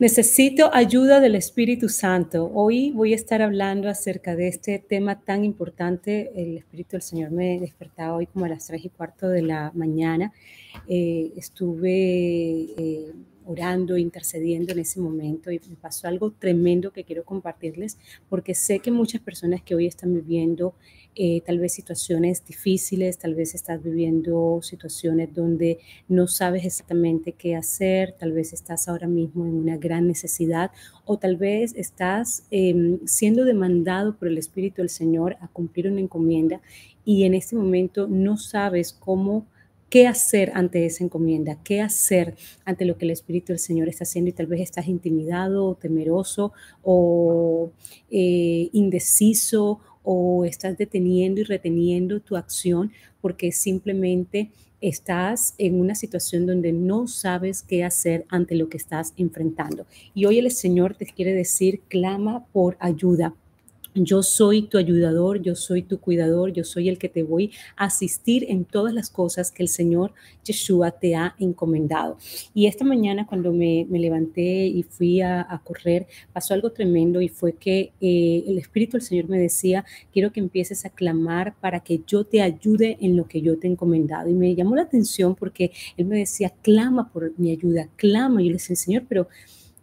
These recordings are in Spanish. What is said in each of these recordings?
Necesito ayuda del Espíritu Santo. Hoy voy a estar hablando acerca de este tema tan importante. El Espíritu del Señor me despertaba hoy como a las tres y cuarto de la mañana. Eh, estuve... Eh, orando, intercediendo en ese momento y me pasó algo tremendo que quiero compartirles porque sé que muchas personas que hoy están viviendo eh, tal vez situaciones difíciles, tal vez estás viviendo situaciones donde no sabes exactamente qué hacer, tal vez estás ahora mismo en una gran necesidad o tal vez estás em, siendo demandado por el Espíritu del Señor a cumplir una encomienda y en este momento no sabes cómo qué hacer ante esa encomienda, qué hacer ante lo que el Espíritu del Señor está haciendo y tal vez estás intimidado, o temeroso o eh, indeciso o estás deteniendo y reteniendo tu acción porque simplemente estás en una situación donde no sabes qué hacer ante lo que estás enfrentando. Y hoy el Señor te quiere decir, clama por ayuda. Yo soy tu ayudador, yo soy tu cuidador, yo soy el que te voy a asistir en todas las cosas que el Señor Yeshua te ha encomendado. Y esta mañana cuando me, levanté y fui a, correr, pasó algo tremendo y fue que eh, el Espíritu del Señor me decía, quiero que empieces a clamar para que yo te ayude en lo que yo te he encomendado. Y me llamó la atención porque Él me decía, clama por mi ayuda, clama. Y yo le decía, Señor, pero...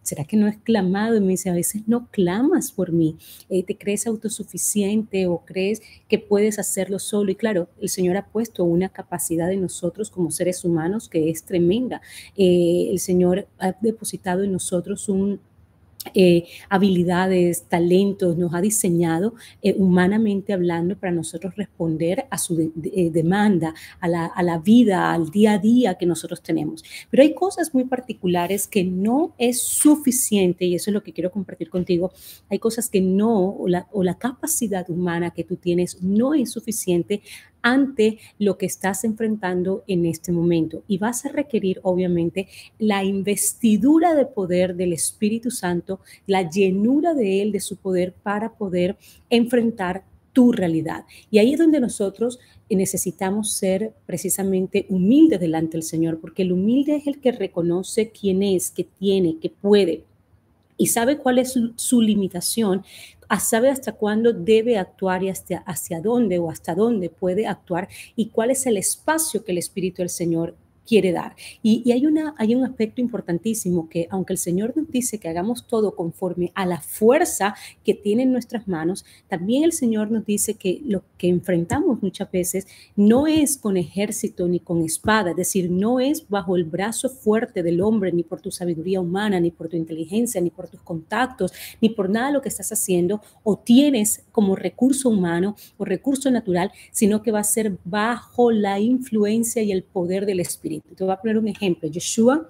¿Será que no es clamado? Y me dice, a veces no clamas por mí, eh, te crees autosuficiente o crees que puedes hacerlo solo. Y claro, el Señor ha puesto una capacidad en nosotros como seres humanos que es tremenda. Eh, el Señor ha depositado en nosotros un eh, habilidades, talentos, nos ha diseñado eh, humanamente hablando para nosotros responder a su eh, demanda, a la, vida, al día a día que nosotros tenemos. Pero hay cosas muy particulares que no es suficiente, y eso es lo que quiero compartir contigo, hay cosas que no, o la, o la capacidad humana que tú tienes no es suficiente ante lo que estás enfrentando en este momento. Y vas a requerir, obviamente, la investidura de poder del Espíritu Santo, la llenura de Él, de su poder, para poder enfrentar tu realidad. Y ahí es donde nosotros necesitamos ser precisamente humildes delante del Señor, porque el humilde es el que reconoce quién es, que tiene, que puede y sabe cuál es su, limitación, a sabe hasta cuándo debe actuar y hasta, hacia dónde o hasta dónde puede actuar y cuál es el espacio que el Espíritu del Señor quiere dar. Y, hay, una, hay un aspecto importantísimo que, aunque el Señor nos dice que hagamos todo conforme a la fuerza que tiene en nuestras manos, también el Señor nos dice que lo que enfrentamos muchas veces no es con ejército ni con espada, es decir, no es bajo el brazo fuerte del hombre, ni por tu sabiduría humana, ni por tu inteligencia, ni por tus contactos, ni por nada lo que estás haciendo o tienes como recurso humano o recurso natural, sino que va a ser bajo la influencia y el poder del Espíritu. Entonces Te voy a poner un ejemplo. Yeshua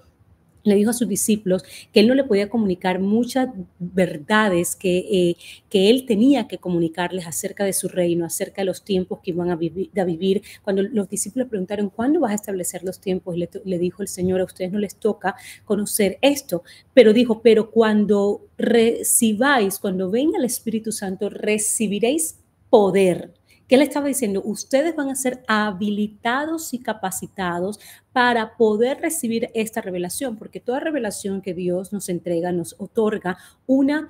le dijo a sus discípulos que él no le podía comunicar muchas verdades que, eh, que él tenía que comunicarles acerca de su reino, acerca de los tiempos que iban a, vivir. Cuando los discípulos preguntaron, ¿cuándo vas a establecer los tiempos? le, le, dijo el Señor, a ustedes no les toca conocer esto, pero dijo, pero cuando recibáis, cuando venga el Espíritu Santo, recibiréis poder ¿Qué le estaba diciendo? Ustedes van a ser habilitados y capacitados para poder recibir esta revelación, porque toda revelación que Dios nos entrega, nos otorga una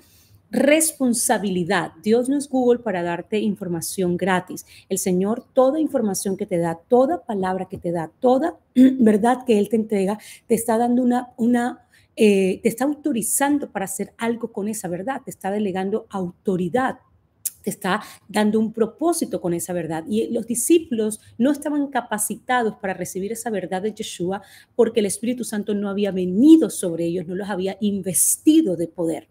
responsabilidad. Dios no es Google para darte información gratis. El Señor, toda información que te da, toda palabra que te da, toda verdad que Él te entrega, te está dando una, una eh, te está autorizando para hacer algo con esa verdad, te está delegando autoridad está dando un propósito con esa verdad. Y los discípulos no estaban capacitados para recibir esa verdad de Yeshua porque el Espíritu Santo no había venido sobre ellos, no los había investido de poder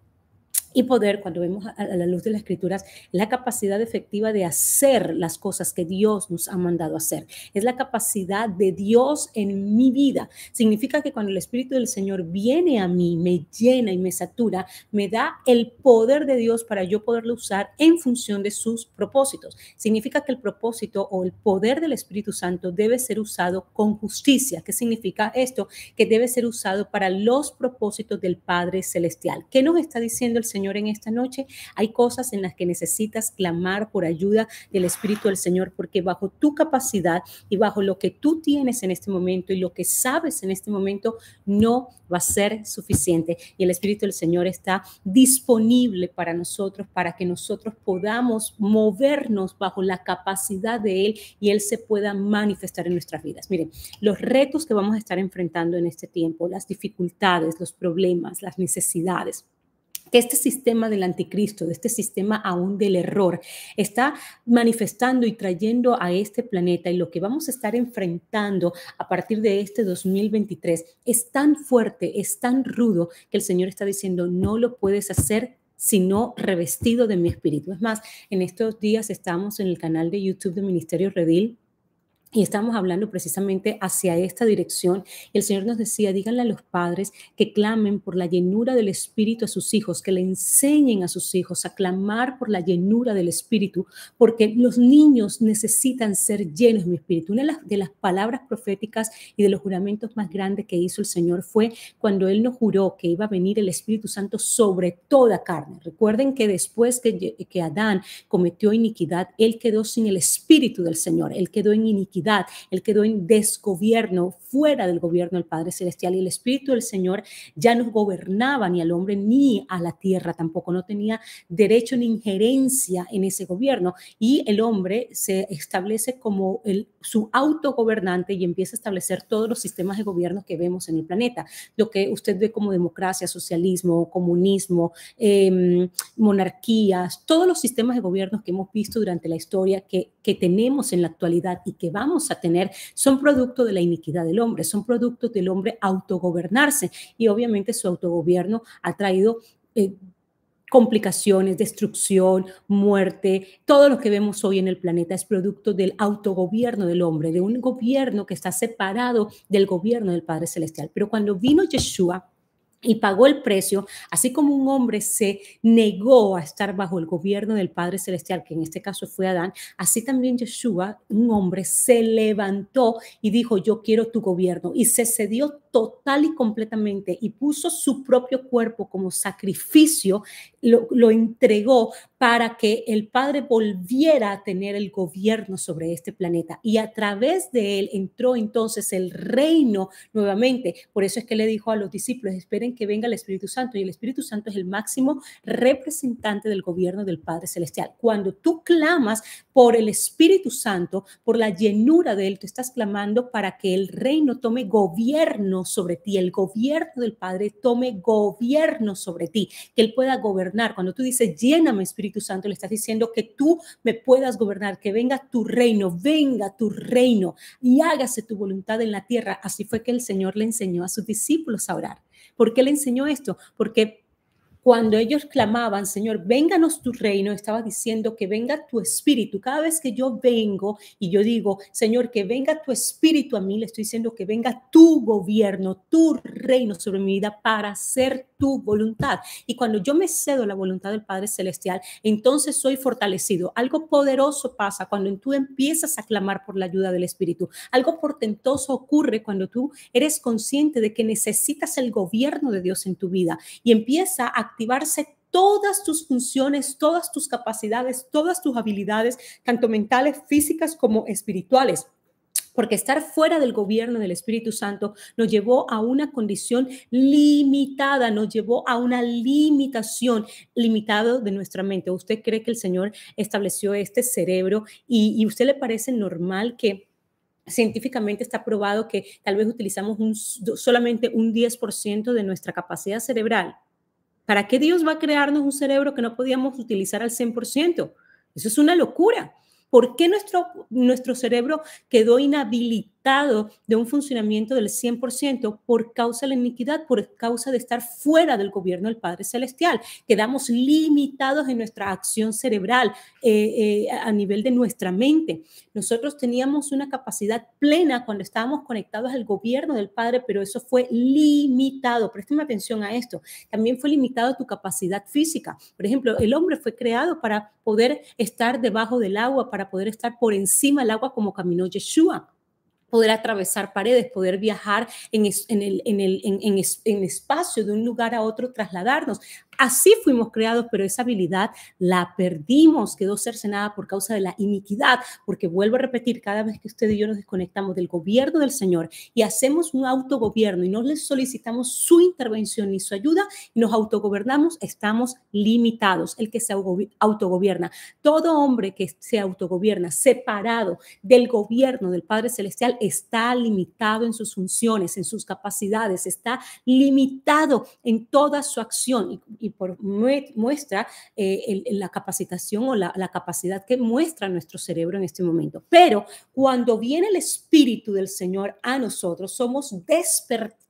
y poder, cuando vemos a, la luz de las escrituras, la capacidad efectiva de hacer las cosas que Dios nos ha mandado hacer. Es la capacidad de Dios en mi vida. Significa que cuando el Espíritu del Señor viene a mí, me llena y me satura, me da el poder de Dios para yo poderlo usar en función de sus propósitos. Significa que el propósito o el poder del Espíritu Santo debe ser usado con justicia. ¿Qué significa esto? Que debe ser usado para los propósitos del Padre Celestial. ¿Qué nos está diciendo el Señor? en esta noche. Hay cosas en las que necesitas clamar por ayuda del Espíritu del Señor, porque bajo tu capacidad y bajo lo que tú tienes en este momento y lo que sabes en este momento, no va a ser suficiente. Y el Espíritu del Señor está disponible para nosotros, para que nosotros podamos movernos bajo la capacidad de Él y Él se pueda manifestar en nuestras vidas. Miren, los retos que vamos a estar enfrentando en este tiempo, las dificultades, los problemas, las necesidades que este sistema del anticristo, de este sistema aún del error, está manifestando y trayendo a este planeta y lo que vamos a estar enfrentando a partir de este 2023 es tan fuerte, es tan rudo que el Señor está diciendo, no lo puedes hacer sino revestido de mi espíritu. Es más, en estos días estamos en el canal de YouTube del Ministerio Redil y estamos hablando precisamente hacia esta dirección. El Señor nos decía, díganle a los padres que clamen por la llenura del Espíritu a sus hijos, que le enseñen a sus hijos a clamar por la llenura del Espíritu, porque los niños necesitan ser llenos de mi Espíritu. Una de las, de las palabras proféticas y de los juramentos más grandes que hizo el Señor fue cuando Él nos juró que iba a venir el Espíritu Santo sobre toda carne. Recuerden que después que, que Adán cometió iniquidad, Él quedó sin el Espíritu del Señor, Él quedó en iniquidad él quedó en desgobierno, fuera del gobierno del Padre Celestial y el Espíritu del Señor ya no gobernaba ni al hombre ni a la tierra tampoco, no tenía derecho ni injerencia en ese gobierno y el hombre se establece como el, su autogobernante y empieza a establecer todos los sistemas de gobierno que vemos en el planeta, lo que usted ve como democracia, socialismo, comunismo, em, monarquías, todos los sistemas de gobierno que hemos visto durante la historia que, que tenemos en la actualidad y que vamos a tener son producto de la iniquidad del hombre, son producto del hombre autogobernarse y obviamente su autogobierno ha traído... Eh, complicaciones, destrucción, muerte, todo lo que vemos hoy en el planeta es producto del autogobierno del hombre, de un gobierno que está separado del gobierno del Padre Celestial. Pero cuando vino Yeshua, y pagó el precio, así como un hombre se negó a estar bajo el gobierno del Padre Celestial, que en este caso fue Adán, así también Yeshua, un hombre, se levantó y dijo, yo quiero tu gobierno, y se cedió total y completamente y puso su propio cuerpo como sacrificio, lo, lo entregó para que el Padre volviera a tener el gobierno sobre este planeta. Y a través de él entró entonces el reino nuevamente. Por eso es que le dijo a los discípulos, esperen que venga el Espíritu Santo. Y el Espíritu Santo es el máximo representante del gobierno del Padre Celestial. Cuando tú clamas por el Espíritu Santo, por la llenura de él, tú estás clamando para que el reino tome gobierno sobre ti, el gobierno del Padre tome gobierno sobre ti, que él pueda gobernar. Cuando tú dices, lléname Espíritu, Espíritu Santo, le estás diciendo que tú me puedas gobernar, que venga tu reino, venga tu reino y hágase tu voluntad en la tierra. Así fue que el Señor le enseñó a sus discípulos a orar. ¿Por qué le enseñó esto? Porque cuando ellos clamaban, Señor, vénganos tu reino, estaba diciendo que venga tu espíritu. Cada vez que yo vengo y yo digo, Señor, que venga tu espíritu a mí, le estoy diciendo que venga tu gobierno, tu reino sobre mi vida para hacer tu voluntad. Y cuando yo me cedo la voluntad del Padre Celestial, entonces soy fortalecido. Algo poderoso pasa cuando tú empiezas a clamar por la ayuda del Espíritu. Algo portentoso ocurre cuando tú eres consciente de que necesitas el gobierno de Dios en tu vida y empieza a activarse todas tus funciones, todas tus capacidades, todas tus habilidades, tanto mentales, físicas como espirituales porque estar fuera del gobierno del Espíritu Santo nos llevó a una condición limitada, nos llevó a una limitación limitada de nuestra mente. ¿Usted cree que el Señor estableció este cerebro y, y usted le parece normal que científicamente está probado que tal vez utilizamos un, solamente un 10% de nuestra capacidad cerebral? ¿Para qué Dios va a crearnos un cerebro que no podíamos utilizar al 100%? Eso es una locura. ¿Por qué nuestro, nuestro cerebro quedó inhabilitado? de un funcionamiento del 100% por causa de la iniquidad, por causa de estar fuera del gobierno del Padre Celestial. Quedamos limitados en nuestra acción cerebral eh, eh, a nivel de nuestra mente. Nosotros teníamos una capacidad plena cuando estábamos conectados al gobierno del Padre, pero eso fue limitado. Présteme atención a esto. También fue limitado tu capacidad física. Por ejemplo, el hombre fue creado para poder estar debajo del agua, para poder estar por encima del agua como caminó Yeshua poder atravesar paredes, poder viajar en, en, el, en, el, en, en espacio de un lugar a otro, trasladarnos. Así fuimos creados, pero esa habilidad la perdimos, quedó cercenada por causa de la iniquidad, porque vuelvo a repetir, cada vez que usted y yo nos desconectamos del gobierno del Señor y hacemos un autogobierno y no le solicitamos su intervención ni su ayuda y nos autogobernamos, estamos limitados. El que se autogobierna, todo hombre que se autogobierna separado del gobierno del Padre Celestial está limitado en sus funciones, en sus capacidades, está limitado en toda su acción. Y, y por muestra eh, la capacitación o la capacidad que muestra nuestro cerebro en este momento. Pero cuando viene el Espíritu del Señor a nosotros, somos despertados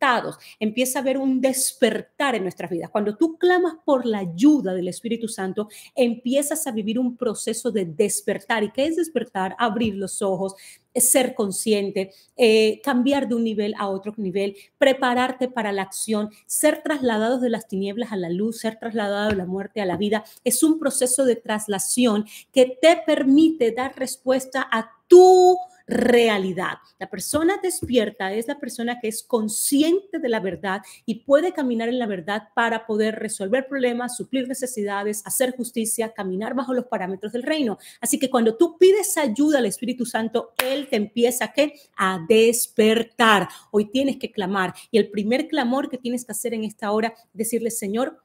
empieza a haber un despertar en nuestras vidas. Cuando tú clamas por la ayuda del Espíritu Santo, empiezas a vivir un proceso de despertar. ¿Y qué es despertar? Abrir los ojos, ser consciente, eh, cambiar de un nivel a otro nivel, prepararte para la acción, ser trasladados de las tinieblas a la luz, ser trasladado de la muerte a la vida. Es un proceso de traslación que te permite dar respuesta a tu realidad. La persona despierta es la persona que es consciente de la verdad y puede caminar en la verdad para poder resolver problemas, suplir necesidades, hacer justicia, caminar bajo los parámetros del reino. Así que cuando tú pides ayuda al Espíritu Santo, Él te empieza a despertar. Hoy tienes que clamar y el primer clamor que tienes que hacer en esta hora, decirle, Señor,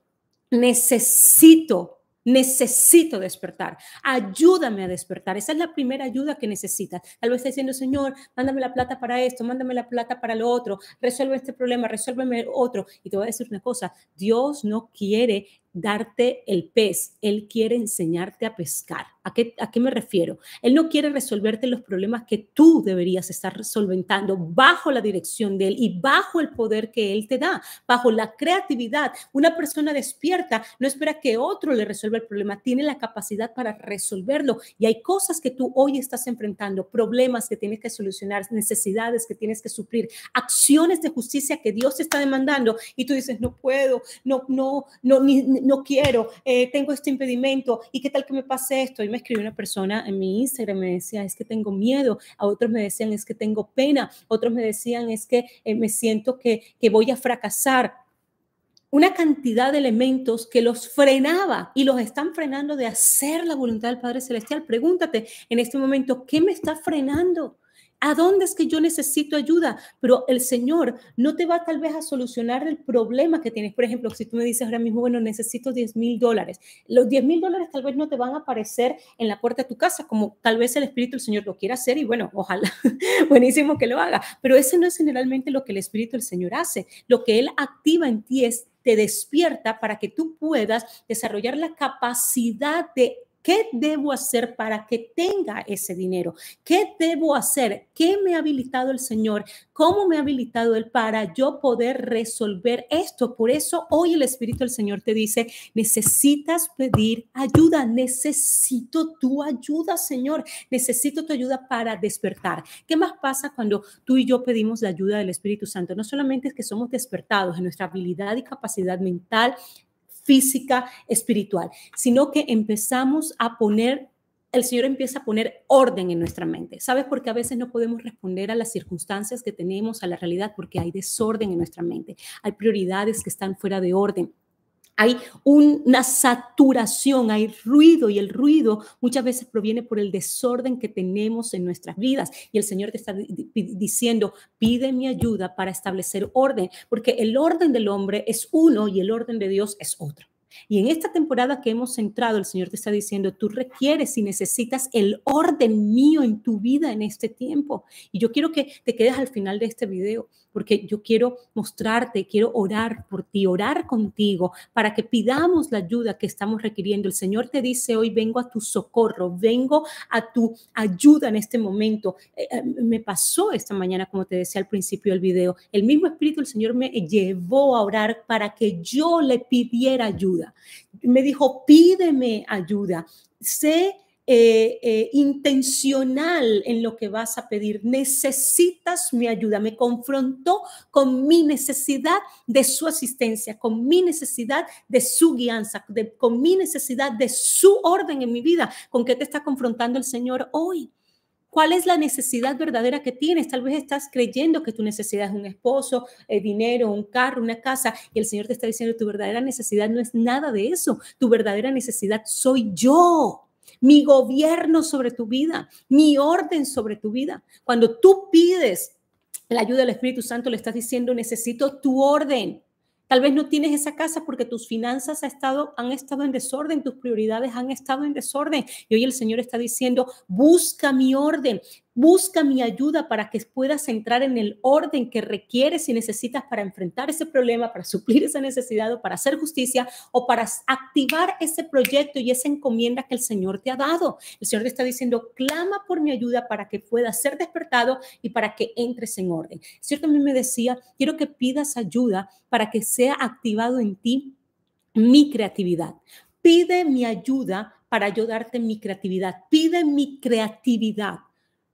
necesito Necesito despertar. Ayúdame a despertar. Esa es la primera ayuda que necesitas. Tal vez está diciendo, Señor, mándame la plata para esto, mándame la plata para lo otro, resuelve este problema, resuélveme el otro. Y te voy a decir una cosa, Dios no quiere darte el pez, Él quiere enseñarte a pescar. ¿A qué, ¿A qué me refiero? Él no quiere resolverte los problemas que tú deberías estar solventando bajo la dirección de Él y bajo el poder que Él te da, bajo la creatividad. Una persona despierta no espera que otro le resuelva el problema, tiene la capacidad para resolverlo. Y hay cosas que tú hoy estás enfrentando, problemas que tienes que solucionar, necesidades que tienes que suplir, acciones de justicia que Dios te está demandando y tú dices, no puedo, no, no, no, ni no quiero, eh, tengo este impedimento y qué tal que me pase esto. Y me escribió una persona en mi Instagram, me decía, es que tengo miedo, a otros me decían, es que tengo pena, otros me decían, es que eh, me siento que, que voy a fracasar una cantidad de elementos que los frenaba y los están frenando de hacer la voluntad del Padre Celestial. Pregúntate en este momento, ¿qué me está frenando? ¿A dónde es que yo necesito ayuda? Pero el Señor no te va tal vez a solucionar el problema que tienes. Por ejemplo, si tú me dices ahora mismo, bueno, necesito 10 mil dólares. Los 10 mil dólares tal vez no te van a aparecer en la puerta de tu casa, como tal vez el Espíritu del Señor lo quiera hacer y bueno, ojalá, buenísimo que lo haga. Pero ese no es generalmente lo que el Espíritu del Señor hace. Lo que Él activa en ti es te despierta para que tú puedas desarrollar la capacidad de ¿Qué debo hacer para que tenga ese dinero? ¿Qué debo hacer? ¿Qué me ha habilitado el Señor? ¿Cómo me ha habilitado Él para yo poder resolver esto? Por eso hoy el Espíritu del Señor te dice, necesitas pedir ayuda, necesito tu ayuda, Señor, necesito tu ayuda para despertar. ¿Qué más pasa cuando tú y yo pedimos la ayuda del Espíritu Santo? No solamente es que somos despertados en nuestra habilidad y capacidad mental, física, espiritual, sino que empezamos a poner el Señor empieza a poner orden en nuestra mente. ¿Sabes por qué a veces no podemos responder a las circunstancias que tenemos, a la realidad? Porque hay desorden en nuestra mente. Hay prioridades que están fuera de orden. Hay una saturación, hay ruido y el ruido muchas veces proviene por el desorden que tenemos en nuestras vidas. Y el Señor te está diciendo, pide mi ayuda para establecer orden, porque el orden del hombre es uno y el orden de Dios es otro. Y en esta temporada que hemos entrado, el Señor te está diciendo, tú requieres y necesitas el orden mío en tu vida en este tiempo. Y yo quiero que te quedes al final de este video, porque yo quiero mostrarte, quiero orar por ti, orar contigo, para que pidamos la ayuda que estamos requiriendo. El Señor te dice hoy, vengo a tu socorro, vengo a tu ayuda en este momento. Eh, eh, me pasó esta mañana, como te decía al principio del video, el mismo Espíritu, el Señor me llevó a orar para que yo le pidiera ayuda. Me dijo, pídeme ayuda. Sé eh, eh, intencional en lo que vas a pedir. Necesitas mi ayuda. Me confrontó con mi necesidad de su asistencia, con mi necesidad de su guianza, con mi necesidad de su orden en mi vida. ¿Con qué te está confrontando el Señor hoy? cuál es la necesidad verdadera que tienes. Tal vez estás creyendo que tu necesidad es un esposo, eh, dinero, un carro, una casa, y el Señor te está diciendo, tu verdadera necesidad no es nada de eso, tu verdadera necesidad soy yo. Mi gobierno sobre tu vida, mi orden sobre tu vida. Cuando tú pides la ayuda del Espíritu Santo, le estás diciendo, necesito tu orden, Tal vez no tienes esa casa porque tus finanzas han estado en desorden, tus prioridades han estado en desorden. Y hoy el Señor está diciendo, busca mi orden, Busca mi ayuda para que puedas entrar en el orden que requieres y necesitas para enfrentar ese problema, para suplir esa necesidad o para hacer justicia o para activar ese proyecto y esa encomienda que el Señor te ha dado. El Señor te está diciendo, clama por mi ayuda para que puedas ser despertado y para que entres en orden. Cierto, a mí me decía, quiero que pidas ayuda para que sea activado en ti mi creatividad. Pide mi ayuda para ayudarte en mi creatividad. Pide mi creatividad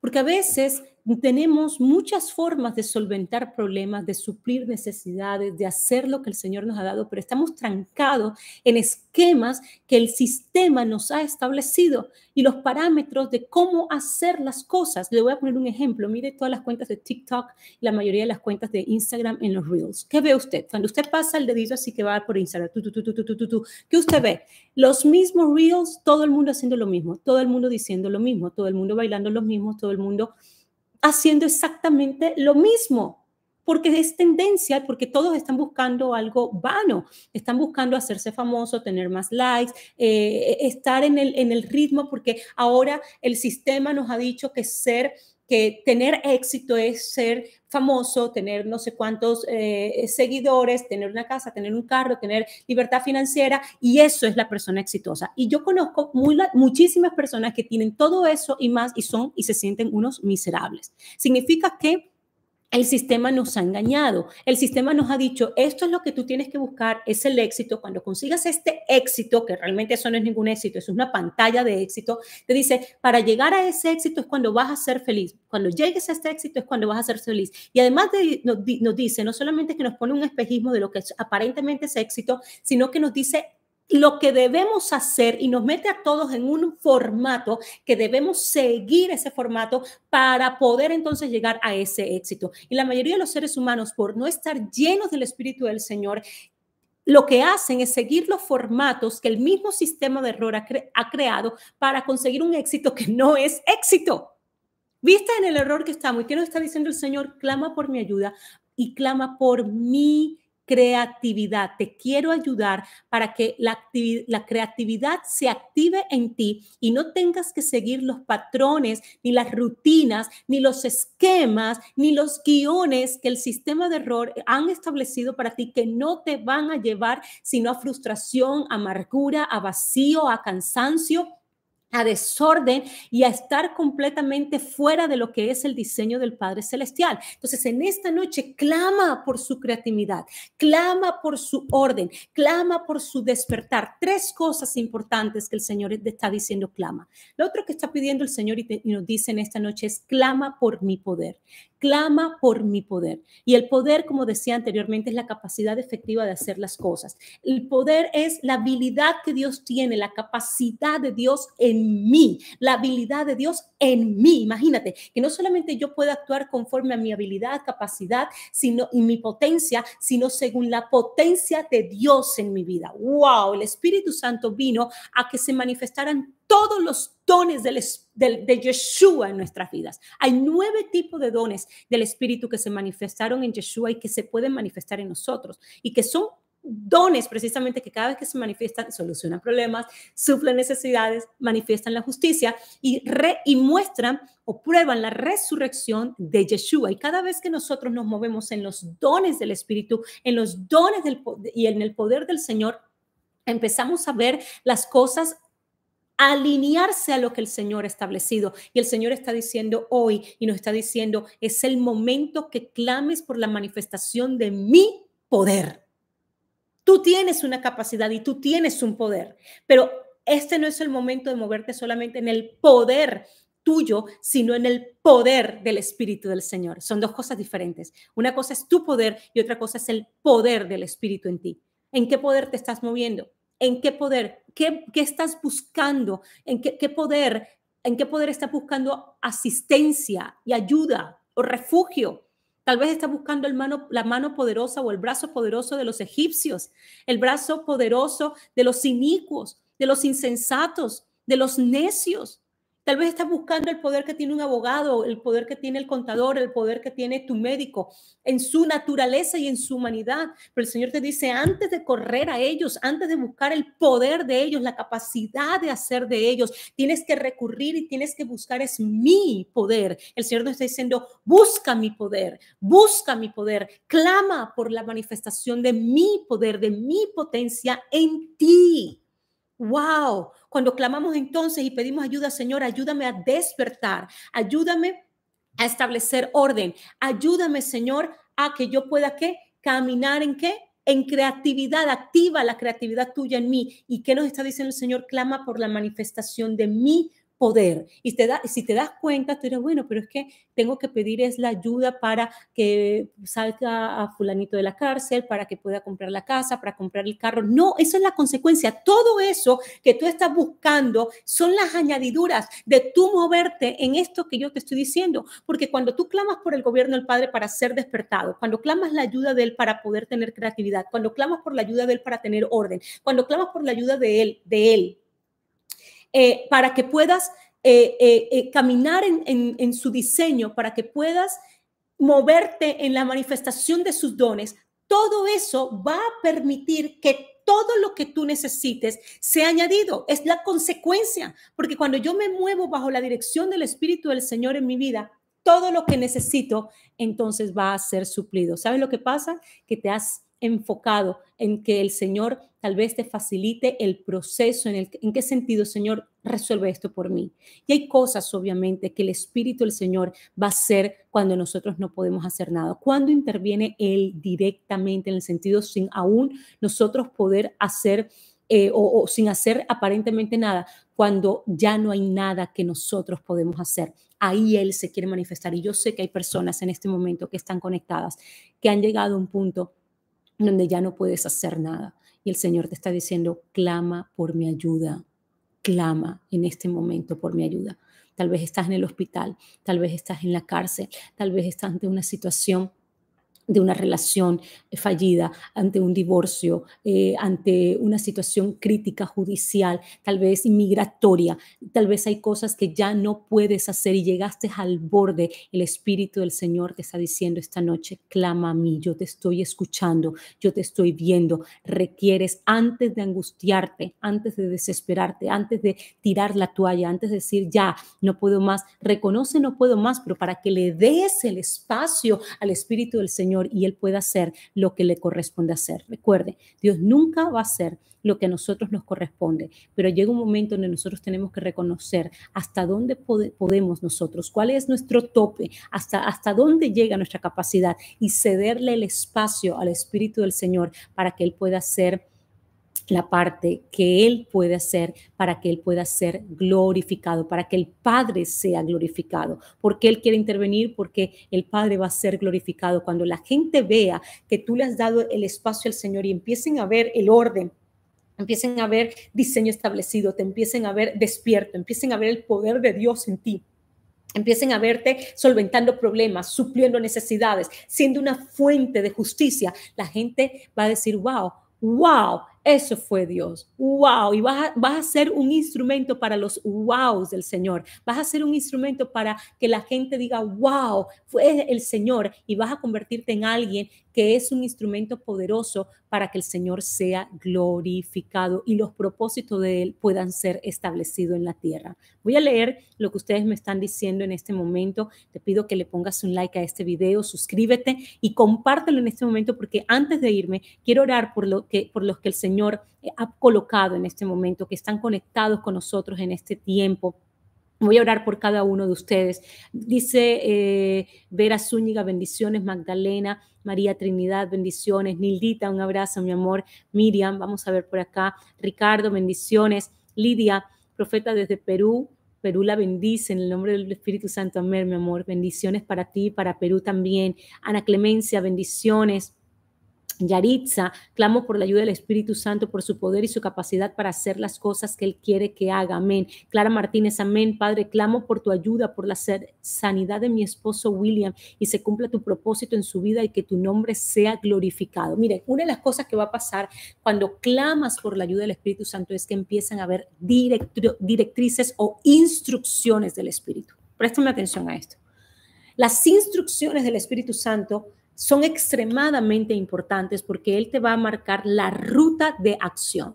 porque a veces tenemos muchas formas de solventar problemas, de suplir necesidades, de hacer lo que el Señor nos ha dado, pero estamos trancados en esquemas que el sistema nos ha establecido y los parámetros de cómo hacer las cosas. Le voy a poner un ejemplo. Mire todas las cuentas de TikTok y la mayoría de las cuentas de Instagram en los Reels. ¿Qué ve usted? Cuando usted pasa el dedito así que va por Instagram, tú ¿qué usted ve? Los mismos Reels, todo el mundo haciendo lo mismo, todo el mundo diciendo lo mismo, todo el mundo bailando lo mismo, todo el mundo haciendo exactamente lo mismo, porque es tendencia, porque todos están buscando algo vano, están buscando hacerse famoso, tener más likes, eh, estar en el, en el ritmo, porque ahora el sistema nos ha dicho que ser que tener éxito es ser famoso, tener no sé cuántos eh, seguidores, tener una casa, tener un carro, tener libertad financiera y eso es la persona exitosa. Y yo conozco muy, muchísimas personas que tienen todo eso y más y son y se sienten unos miserables. Significa que el sistema nos ha engañado, el sistema nos ha dicho, esto es lo que tú tienes que buscar, es el éxito. Cuando consigas este éxito, que realmente eso no es ningún éxito, es una pantalla de éxito, te dice, para llegar a ese éxito es cuando vas a ser feliz, cuando llegues a este éxito es cuando vas a ser feliz. Y además nos, dice, no solamente que nos pone un espejismo de lo que aparentemente es éxito, sino que nos dice lo que debemos hacer y nos mete a todos en un formato que debemos seguir ese formato para poder entonces llegar a ese éxito. Y la mayoría de los seres humanos, por no estar llenos del Espíritu del Señor, lo que hacen es seguir los formatos que el mismo sistema de error ha, creado para conseguir un éxito que no es éxito. Vista en el error que estamos y que nos está diciendo el Señor, clama por mi ayuda y clama por mi creatividad. Te quiero ayudar para que la, la, creatividad se active en ti y no tengas que seguir los patrones, ni las rutinas, ni los esquemas, ni los guiones que el sistema de error han establecido para ti que no te van a llevar sino a frustración, amargura, a vacío, a cansancio a desorden y a estar completamente fuera de lo que es el diseño del Padre Celestial. Entonces, en esta noche clama por su creatividad, clama por su orden, clama por su despertar. Tres cosas importantes que el Señor está diciendo, clama. Lo otro que está pidiendo el Señor y, y nos dice en esta noche es, clama por mi poder, clama por mi poder. Y el poder, como decía anteriormente, es la capacidad efectiva de hacer las cosas. El poder es la habilidad que Dios tiene, la capacidad de Dios en mí, la habilidad de Dios en mí. Imagínate que no solamente yo pueda actuar conforme a mi habilidad, capacidad, sino y mi potencia, sino según la potencia de Dios en mi vida. Wow, el Espíritu Santo vino a que se manifestaran todos los dones del, de Yeshua en nuestras vidas. Hay nueve tipos de dones del Espíritu que se manifestaron en Yeshua y que se pueden manifestar en nosotros y que son dones precisamente que cada vez que se manifiestan solucionan problemas, suplen necesidades, manifiestan la justicia y, muestran o prueban la resurrección de Yeshua. Y cada vez que nosotros nos movemos en los dones del Espíritu, en los dones del, y en el poder del Señor, empezamos a ver las cosas alinearse a lo que el Señor ha establecido. Y el Señor está diciendo hoy y nos está diciendo, es el momento que clames por la manifestación de mi poder. Tú tienes una capacidad y tú tienes un poder, pero este no es el momento de moverte solamente en el poder tuyo, sino en el poder del Espíritu del Señor. Son dos cosas diferentes. Una cosa es tu poder y otra cosa es el poder del Espíritu en ti. ¿En qué poder te estás moviendo? en qué poder, qué, estás buscando, en qué, poder, en qué poder estás buscando asistencia y ayuda o refugio. Tal vez estás buscando la mano poderosa o el brazo poderoso de los egipcios, el brazo poderoso de los inicuos, de los insensatos, de los necios. Tal vez estás buscando el poder que tiene un abogado, el poder que tiene el contador, el poder que tiene tu médico, en su naturaleza y en su humanidad. Pero el Señor te dice, antes de correr a ellos, antes de buscar el poder de ellos, la capacidad de hacer de ellos, tienes que recurrir y tienes que buscar es mi poder. El Señor nos está diciendo, busca mi poder, busca mi poder, clama por la manifestación de mi poder, de mi potencia en ti. Wow, cuando clamamos entonces y pedimos ayuda, Señor, ayúdame a despertar, ayúdame a establecer orden, ayúdame, Señor, a que yo pueda qué? Caminar en qué? En creatividad, activa la creatividad tuya en mí. ¿Y qué nos está diciendo el Señor? Clama por la manifestación de mi poder. Y te da, si te das cuenta, tú dirás, bueno, pero es que tengo que pedir es la ayuda para que salga a fulanito de la cárcel, para que pueda comprar la casa, para comprar el carro. No, eso es la consecuencia. Todo eso que tú estás buscando son las añadiduras de tú moverte en esto que yo te estoy diciendo. Porque cuando tú clamas por el gobierno del Padre para ser despertado, cuando clamas la ayuda de Él para poder tener creatividad, cuando clamas por la ayuda de Él para tener orden, cuando clamas por la ayuda de Él, de Él eh, para que puedas eh, eh, caminar en, su diseño, para que puedas moverte en la manifestación de sus dones. Todo eso va a permitir que todo lo que tú necesites sea añadido. Es la consecuencia, porque cuando yo me muevo bajo la dirección del Espíritu del Señor en mi vida, todo lo que necesito entonces va a ser suplido. ¿Sabes lo que pasa? Que te has enfocado en que el Señor tal vez te facilite el proceso, en, el, en qué sentido, Señor, resuelve esto por mí. Y hay cosas, obviamente, que el Espíritu del Señor va a hacer cuando nosotros no podemos hacer nada, cuando interviene Él directamente, en el sentido sin aún nosotros poder hacer eh, o, o, sin hacer aparentemente nada, cuando ya no hay nada que nosotros podemos hacer. Ahí Él se quiere manifestar. Y yo sé que hay personas en este momento que están conectadas, que han llegado a un punto donde ya no puedes hacer nada. Y el Señor te está diciendo, clama por mi ayuda, clama en este momento por mi ayuda. Tal vez estás en el hospital, tal vez estás en la cárcel, tal vez estás ante una situación de una relación eh, fallida, ante un divorcio, eh, ante una situación crítica judicial, tal vez inmigratoria tal vez hay cosas que ya no puedes hacer y llegaste al borde. El Espíritu del Señor te está diciendo esta noche, clama a mí, yo te estoy escuchando, yo te estoy viendo. Requieres antes de angustiarte, antes de desesperarte, antes de tirar la toalla, antes de decir, ya, no puedo más, reconoce, no puedo más, pero para que le des el espacio al Espíritu del Señor, y Él pueda hacer lo que le corresponde hacer. Recuerde, Dios nunca va a hacer lo que a nosotros nos corresponde, pero llega un momento donde nosotros tenemos que reconocer hasta dónde podemos nosotros, cuál es nuestro tope, hasta, hasta dónde llega nuestra capacidad y cederle el espacio al Espíritu del Señor para que Él pueda hacer la parte que Él puede hacer para que Él pueda ser glorificado, para que el Padre sea glorificado. Porque Él quiere intervenir, porque el Padre va a ser glorificado. Cuando la gente vea que tú le has dado el espacio al Señor y empiecen a ver el orden, empiecen a ver diseño establecido, te empiecen a ver despierto, empiecen a ver el poder de Dios en ti empiecen a verte solventando problemas, supliendo necesidades, siendo una fuente de justicia, la gente va a decir, wow, wow, eso fue Dios. Wow. Y vas a, ser un instrumento para los wows del Señor. Vas a ser un instrumento para que la gente diga, wow, fue el Señor. Y vas a convertirte en alguien que es un instrumento poderoso para que el Señor sea glorificado y los propósitos de Él puedan ser establecidos en la tierra. Voy a leer lo que ustedes me están diciendo en este momento. Te pido que le pongas un like a este video, suscríbete y compártelo en este momento porque antes de irme quiero orar por, lo que, por los que el Señor Señor eh, ha colocado en este momento, que están conectados con nosotros en este tiempo. Voy a orar por cada uno de ustedes. Dice eh, Vera Zúñiga, bendiciones, Magdalena, María Trinidad, bendiciones, Nildita, un abrazo, mi amor, Miriam, vamos a ver por acá, Ricardo, bendiciones, Lidia, profeta desde Perú, Perú la bendice en el nombre del Espíritu Santo, amén, mi amor, bendiciones para ti, para Perú también, Ana Clemencia, bendiciones. Yaritza, clamo por la ayuda del Espíritu Santo, por su poder y su capacidad para hacer las cosas que Él quiere que haga. Amén. Clara Martínez, amén. Padre, clamo por tu ayuda, por la sanidad de mi esposo William y se cumpla tu propósito en su vida y que tu nombre sea glorificado. Mire, una de las cosas que va a pasar cuando clamas por la ayuda del Espíritu Santo es que empiezan a haber directrices o instrucciones del Espíritu. Préstame atención a esto. Las instrucciones del Espíritu Santo son extremadamente importantes porque Él te va a marcar la ruta de acción.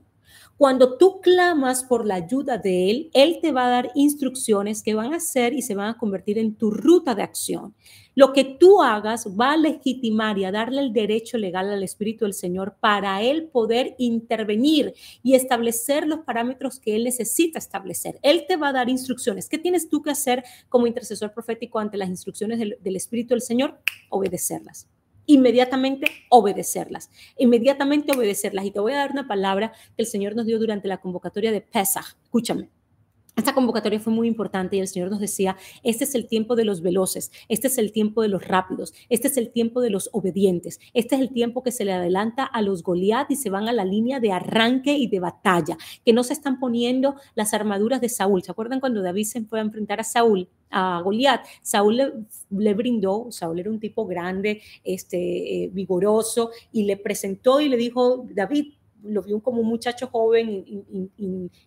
Cuando tú clamas por la ayuda de Él, Él te va a dar instrucciones que van a ser y se van a convertir en tu ruta de acción. Lo que tú hagas va a legitimar y a darle el derecho legal al Espíritu del Señor para Él poder intervenir y establecer los parámetros que Él necesita establecer. Él te va a dar instrucciones. ¿Qué tienes tú que hacer como intercesor profético ante las instrucciones del, del Espíritu del Señor? Obedecerlas inmediatamente obedecerlas, inmediatamente obedecerlas. Y te voy a dar una palabra que el Señor nos dio durante la convocatoria de Pesach. Escúchame, esta convocatoria fue muy importante y el Señor nos decía, este es el tiempo de los veloces, este es el tiempo de los rápidos, este es el tiempo de los obedientes, este es el tiempo que se le adelanta a los Goliat y se van a la línea de arranque y de batalla, que no se están poniendo las armaduras de Saúl. ¿Se acuerdan cuando David se fue a enfrentar a Saúl? a Goliat. Saúl le, brindó, Saúl era un tipo grande, este, eh, vigoroso, y le presentó y le dijo, David, lo vio como un muchacho joven,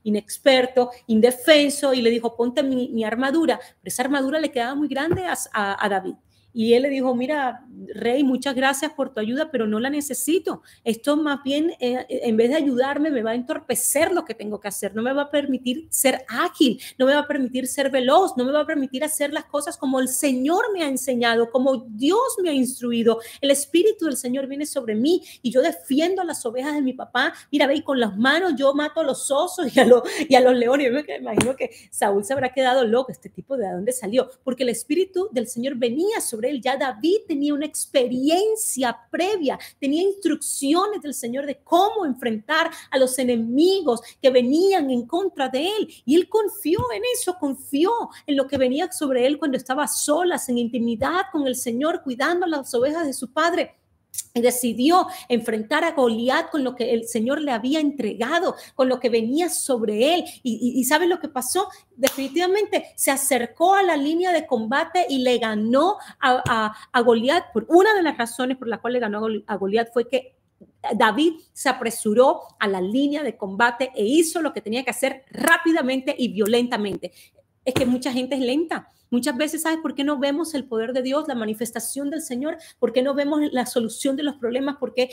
inexperto, indefenso, y le dijo, ponte mi, armadura. Pero esa armadura le quedaba muy grande a David. Y él le dijo, mira, Rey, muchas gracias por tu ayuda, pero no la necesito. Esto más bien, eh, eh, en vez de ayudarme, me va a entorpecer lo que tengo que hacer. No me va a permitir ser ágil, no me va a permitir ser veloz, no me va a permitir hacer las cosas como el Señor me ha enseñado, como Dios me ha instruido. El Espíritu del Señor viene sobre mí y yo defiendo a las ovejas de mi papá. Mira, ve, con las manos yo mato a los osos y a, los, leones. me imagino que Saúl se habrá quedado loco, este tipo de a dónde salió, porque el Espíritu del Señor venía sobre él. Ya David tenía una experiencia previa, tenía instrucciones del Señor de cómo enfrentar a los enemigos que venían en contra de él. Y él confió en eso, confió en lo que venía sobre él cuando estaba solas, en intimidad con el Señor, cuidando las ovejas de su padre y decidió enfrentar a Goliat con lo que el Señor le había entregado, con lo que venía sobre él. Y, ¿sabes lo que pasó? Definitivamente se acercó a la línea de combate y le ganó a, Goliat. Por una de las razones por las cuales le ganó a Goliat fue que David se apresuró a la línea de combate e hizo lo que tenía que hacer rápidamente y violentamente es que mucha gente es lenta. Muchas veces, ¿sabes por qué no vemos el poder de Dios, la manifestación del Señor? ¿Por qué no vemos la solución de los problemas? ¿Por qué,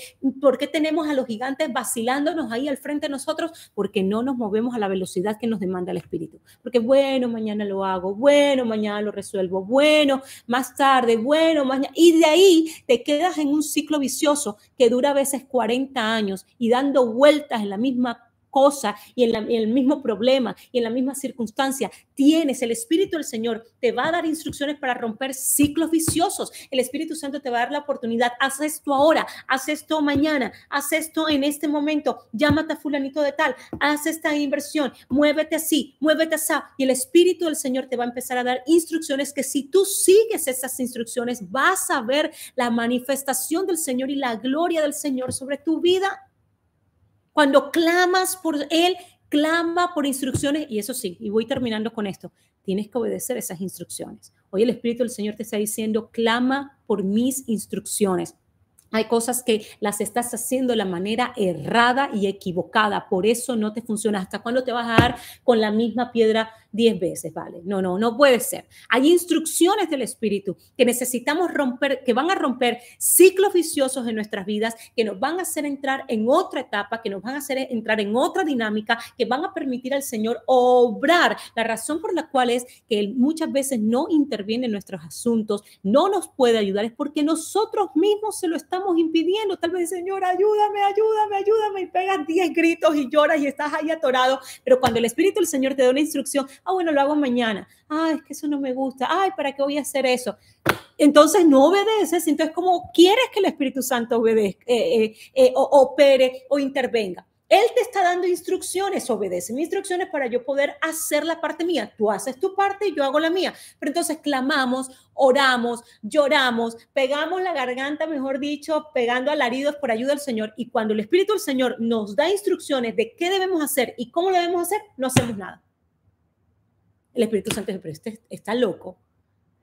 tenemos a los gigantes vacilándonos ahí al frente de nosotros? Porque no nos movemos a la velocidad que nos demanda el Espíritu. Porque bueno, mañana lo hago, bueno, mañana lo resuelvo, bueno, más tarde, bueno, mañana. Y de ahí te quedas en un ciclo vicioso que dura a veces 40 años y dando vueltas en la misma cosa y en, el mismo problema y en la misma circunstancia. Tienes el Espíritu del Señor, te va a dar instrucciones para romper ciclos viciosos. El Espíritu Santo te va a dar la oportunidad. Haz esto ahora, haz esto mañana, haz esto en este momento. Llámate a fulanito de tal, haz esta inversión, muévete así, muévete así. Y el Espíritu del Señor te va a empezar a dar instrucciones que si tú sigues esas instrucciones vas a ver la manifestación del Señor y la gloria del Señor sobre tu vida cuando clamas por Él, clama por instrucciones, y eso sí, y voy terminando con esto, tienes que obedecer esas instrucciones. Hoy el Espíritu del Señor te está diciendo, clama por mis instrucciones. Hay cosas que las estás haciendo de la manera errada y equivocada, por eso no te funciona. ¿Hasta cuándo te vas a dar con la misma piedra Diez veces, ¿vale? No, no, no puede ser. Hay instrucciones del Espíritu que necesitamos romper, que van a romper ciclos viciosos en nuestras vidas, que nos van a hacer entrar en otra etapa, que nos van a hacer entrar en otra dinámica, que van a permitir al Señor obrar. La razón por la cual es que Él muchas veces no interviene en nuestros asuntos, no nos puede ayudar, es porque nosotros mismos se lo estamos impidiendo. Tal vez, Señor, ayúdame, ayúdame, ayúdame, y pegas diez gritos y lloras y estás ahí atorado. Pero cuando el Espíritu del Señor te da una instrucción, ah, bueno, lo hago mañana, Ay, ah, es que eso no me gusta, ay, ¿para qué voy a hacer eso? Entonces no obedeces, entonces ¿cómo quieres que el Espíritu Santo eh, eh, eh, opere o intervenga? Él te está dando instrucciones, obedece mis instrucciones para yo poder hacer la parte mía. Tú haces tu parte y yo hago la mía. Pero entonces clamamos, oramos, lloramos, pegamos la garganta, mejor dicho, pegando alaridos por ayuda del Señor. Y cuando el Espíritu del Señor nos da instrucciones de qué debemos hacer y cómo lo debemos hacer, no hacemos nada. El Espíritu Santo dice, pero este está loco.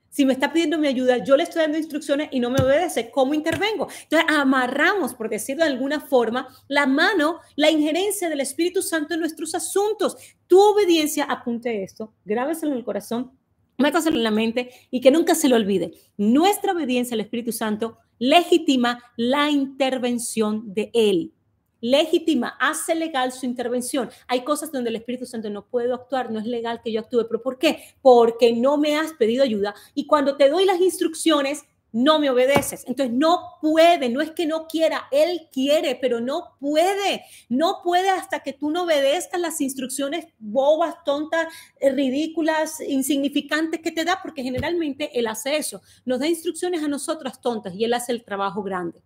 Si me está pidiendo mi ayuda, yo le estoy dando instrucciones y no me obedece, ¿cómo intervengo? Entonces amarramos, por decirlo de alguna forma, la mano, la injerencia del Espíritu Santo en nuestros asuntos. Tu obediencia, apunte esto, grábeselo en el corazón, métaselo en la mente y que nunca se lo olvide. Nuestra obediencia al Espíritu Santo legitima la intervención de Él legítima, hace legal su intervención. Hay cosas donde el Espíritu Santo no puedo actuar, no es legal que yo actúe, pero ¿por qué? Porque no me has pedido ayuda y cuando te doy las instrucciones, no me obedeces. Entonces no puede, no es que no quiera, él quiere, pero no puede, no puede hasta que tú no obedezcas las instrucciones bobas, tontas, ridículas, insignificantes que te da, porque generalmente él hace eso, nos da instrucciones a nosotras tontas y él hace el trabajo grande.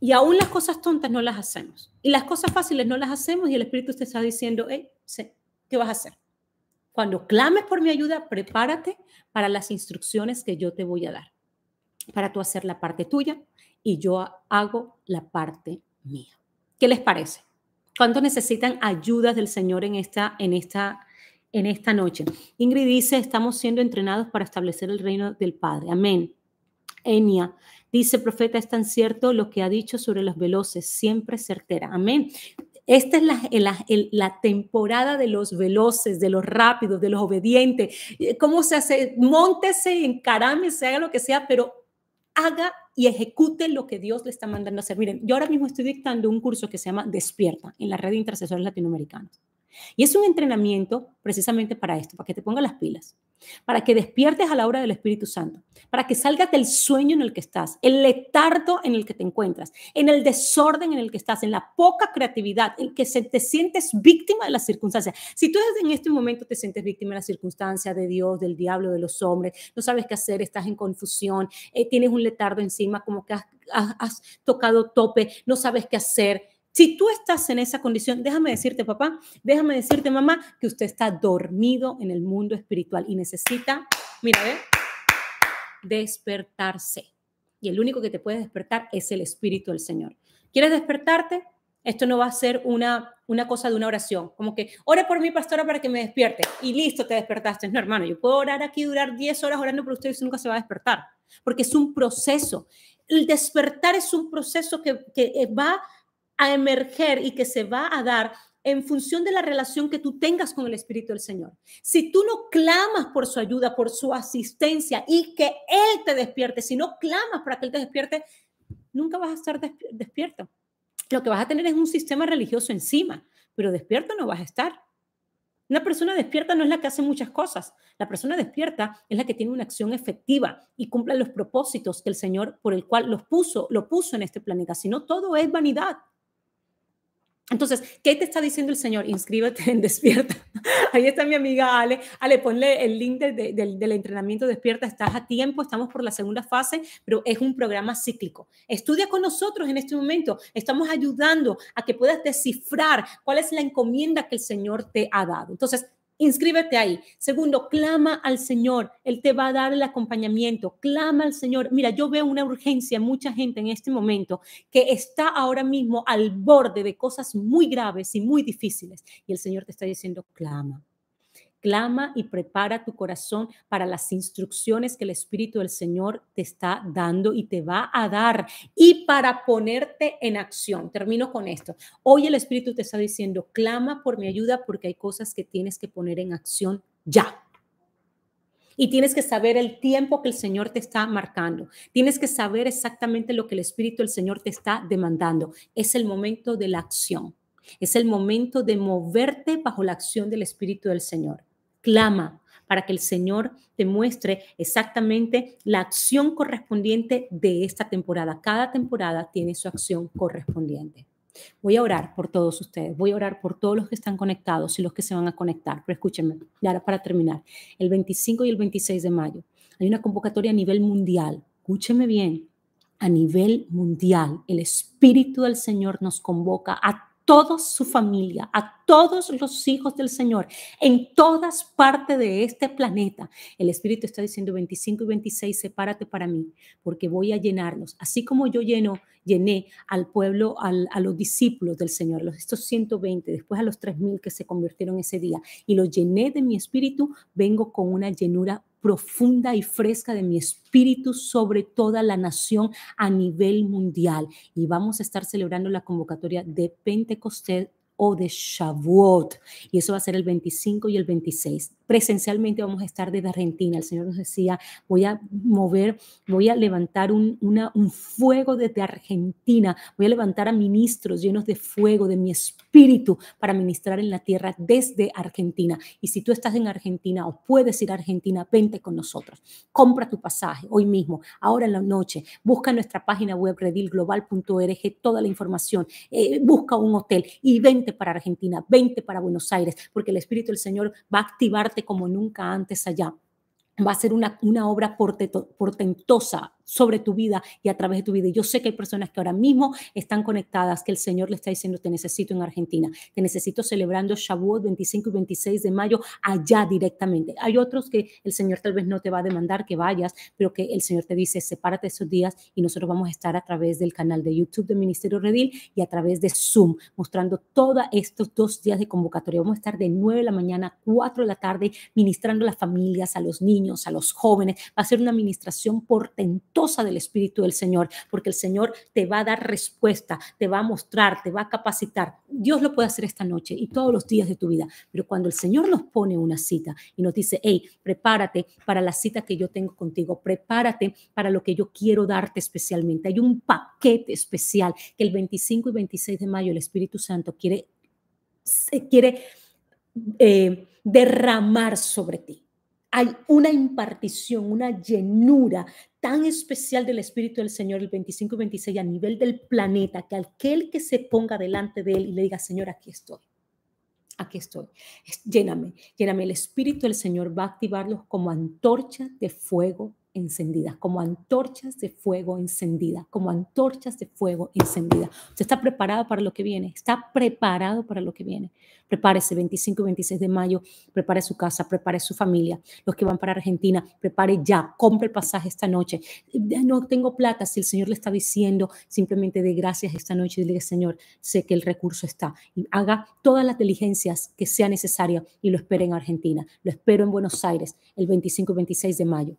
Y aún las cosas tontas no las hacemos. Y las cosas fáciles no las hacemos y el Espíritu te está diciendo, ¿qué vas a hacer? Cuando clames por mi ayuda, prepárate para las instrucciones que yo te voy a dar, para tú hacer la parte tuya y yo hago la parte mía. ¿Qué les parece? ¿Cuánto necesitan ayudas del Señor en esta, en esta, en esta noche? Ingrid dice, estamos siendo entrenados para establecer el reino del Padre. Amén. Enia Dice profeta, es tan cierto lo que ha dicho sobre los veloces, siempre certera. Amén. Esta es la, la, temporada de los veloces, de los rápidos, de los obedientes. Eh, ¿Cómo se hace? Móntese, se haga lo que sea, pero haga y ejecute lo que Dios le está mandando a hacer. Miren, yo ahora mismo estoy dictando un curso que se llama Despierta en la red de intercesores latinoamericanos. Y es un entrenamiento precisamente para esto, para que te pongas las pilas, para que despiertes a la hora del Espíritu Santo, para que salgas del sueño en el que estás, el letardo en el que te encuentras, en el desorden en el que estás, en la poca creatividad, en que se te sientes víctima de las circunstancias. Si tú en este momento te sientes víctima de la circunstancia de Dios, del diablo, de los hombres, no sabes qué hacer, estás en confusión, eh, tienes un letardo encima, como que has tocado tope, no sabes qué hacer si tú estás en esa condición, déjame decirte, papá, déjame decirte, mamá, que usted está dormido en el mundo espiritual y necesita, mira, despertarse. Y el único que te puede despertar es el Espíritu del Señor. ¿Quieres despertarte? Esto no va a ser una, una cosa de una oración, como que ore por mí, pastora para que me despierte y listo, te despertaste. No, hermano, yo puedo orar aquí, durar 10 horas orando por usted y usted nunca se va a despertar, porque es un proceso. El despertar es un proceso que, que eh, va a emerger y que se va a dar en función de la relación que tú tengas con el Espíritu del Señor. Si tú no clamas por su ayuda, por su asistencia y que Él te despierte, si no clamas para que Él te despierte, nunca vas a estar despierto. Lo que vas a tener es un sistema religioso encima, pero despierto no vas a estar. Una persona despierta no es la que hace muchas cosas. La persona despierta es la que tiene una acción efectiva y cumple los propósitos que el Señor por el cual los puso, lo puso en este planeta. Si no, todo es vanidad. Entonces, ¿qué te está diciendo el Señor? Inscríbete en Despierta. Ahí está mi amiga Ale. Ale, ponle el link del entrenamiento Despierta. Estás a tiempo, estamos por la segunda fase, pero es un programa cíclico. Estudia con nosotros en este momento. Estamos ayudando a que puedas descifrar cuál es la encomienda que el Señor te ha dado. Entonces, inscríbete ahí. Segundo, clama al Señor, Él te va a dar el acompañamiento, clama al Señor. Mira, yo veo una urgencia, mucha gente en este momento que está ahora mismo al borde de cosas muy graves y muy difíciles. Y el Señor te está diciendo, clama Clama y prepara tu corazón para las instrucciones que el Espíritu del Señor te está dando y te va a dar y para ponerte en acción. Termino con esto. Hoy el Espíritu te está diciendo, clama por mi ayuda porque hay cosas que tienes que poner en acción ya. Y tienes que saber el tiempo que el Señor te está marcando. Tienes que saber exactamente lo que el Espíritu del Señor te está demandando. Es el momento de la acción. Es el momento de moverte bajo la acción del Espíritu del Señor clama para que el Señor te muestre exactamente la acción correspondiente de esta temporada. Cada temporada tiene su acción correspondiente. Voy a orar por todos ustedes, voy a orar por todos los que están conectados y los que se van a conectar, pero escúchenme, ya para terminar, el 25 y el 26 de mayo hay una convocatoria a nivel mundial, Escúcheme bien, a nivel mundial. El Espíritu del Señor nos convoca a toda su familia, a todos los hijos del Señor, en todas partes de este planeta. El Espíritu está diciendo 25 y 26, sepárate para mí, porque voy a llenarlos, así como yo lleno, llené al pueblo, a los discípulos del Señor, los estos 120, después a los 3.000 que se convirtieron ese día, y los llené de mi Espíritu, vengo con una llenura profunda y fresca de mi espíritu sobre toda la nación a nivel mundial. Y vamos a estar celebrando la convocatoria de Pentecostés o de Shavuot. Y eso va a ser el 25 y el 26 presencialmente vamos a estar desde Argentina. El Señor nos decía, voy a mover, voy a levantar un, fuego desde Argentina, voy a levantar a ministros llenos de fuego, de mi espíritu, para ministrar en la tierra desde Argentina. Y si tú estás en Argentina o puedes ir a Argentina, vente con nosotros. Compra tu pasaje hoy mismo, ahora en la noche. Busca nuestra página web redilglobal.org toda la información. Eh, busca un hotel y vente para Argentina, vente para Buenos Aires, porque el Espíritu del Señor va a activar como nunca antes allá. Va a ser una, una obra portentosa, sobre tu vida y a través de tu vida. Y yo sé que hay personas que ahora mismo están conectadas, que el Señor le está diciendo, te necesito en Argentina, te necesito celebrando Shavuot 25 y 26 de mayo allá directamente. Hay otros que el Señor tal vez no te va a demandar que vayas, pero que el Señor te dice, sepárate esos días y nosotros vamos a estar a través del canal de YouTube de Ministerio Redil y a través de Zoom, mostrando todos estos dos días de convocatoria. Vamos a estar de 9 de la mañana a 4 de la tarde ministrando a las familias, a los niños, a los jóvenes. Va a ser una administración portentosa del Espíritu del Señor, porque el Señor te va a dar respuesta, te va a mostrar, te va a capacitar. Dios lo puede hacer esta noche y todos los días de tu vida, pero cuando el Señor nos pone una cita y nos dice, hey, prepárate para la cita que yo tengo contigo, prepárate para lo que yo quiero darte especialmente. Hay un paquete especial que el 25 y 26 de mayo el Espíritu Santo quiere, quiere eh, derramar sobre ti hay una impartición, una llenura tan especial del Espíritu del Señor, el 25 y 26, a nivel del planeta, que aquel que se ponga delante de él y le diga, Señor, aquí estoy, aquí estoy, lléname, lléname, el Espíritu del Señor va a activarlos como antorcha de fuego encendidas, como antorchas de fuego encendida, como antorchas de fuego encendida. Usted está preparado para lo que viene, está preparado para lo que viene. Prepárese 25 y 26 de mayo, prepare su casa, prepare su familia, los que van para Argentina, prepare ya, compre el pasaje esta noche. No tengo plata, si el Señor le está diciendo, simplemente de gracias esta noche y diga Señor, sé que el recurso está. Y haga todas las diligencias que sea necesaria y lo espere en Argentina. Lo espero en Buenos Aires el 25 y 26 de mayo.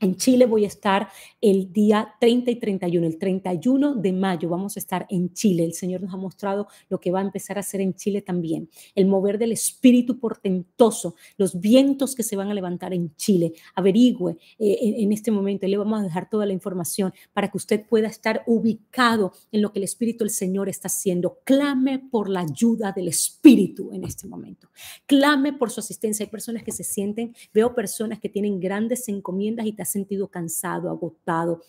En Chile voy a estar el día 30 y 31. El 31 de mayo vamos a estar en Chile. El Señor nos ha mostrado lo que va a empezar a hacer en Chile también. El mover del espíritu portentoso, los vientos que se van a levantar en Chile. Averigüe eh, en, este momento. Le vamos a dejar toda la información para que usted pueda estar ubicado en lo que el Espíritu del Señor está haciendo. Clame por la ayuda del Espíritu en este momento. Clame por su asistencia. Hay personas que se sienten, veo personas que tienen grandes encomiendas y sentido cansado, agotado,